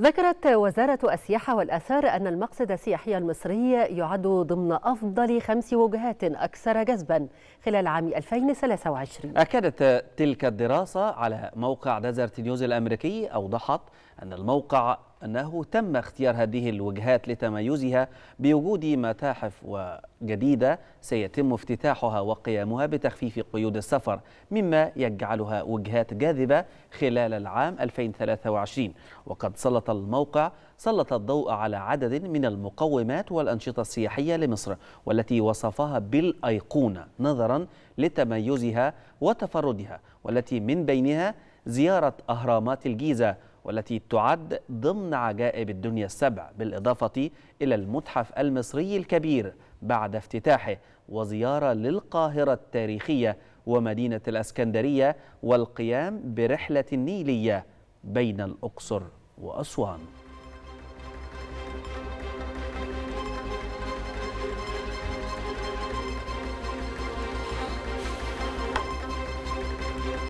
ذكرت وزارة السياحة والآثار أن المقصد السياحي المصري يعد ضمن أفضل خمس وجهات أكثر جذبا خلال عام 2023 أكدت تلك الدراسة على موقع ديزرت نيوز الأمريكي أوضحت أن الموقع أنه تم اختيار هذه الوجهات لتميزها بوجود متاحف جديدة سيتم افتتاحها وقيامها بتخفيف قيود السفر مما يجعلها وجهات جاذبة خلال العام 2023 وقد سلط الموقع سلط الضوء على عدد من المقومات والأنشطة السياحية لمصر والتي وصفها بالأيقونة نظرا لتميزها وتفردها والتي من بينها زيارة أهرامات الجيزة والتي تعد ضمن عجائب الدنيا السبع بالإضافة إلى المتحف المصري الكبير بعد افتتاحه وزيارة للقاهرة التاريخية ومدينة الأسكندرية والقيام برحلة نيلية بين الأقصر وأسوان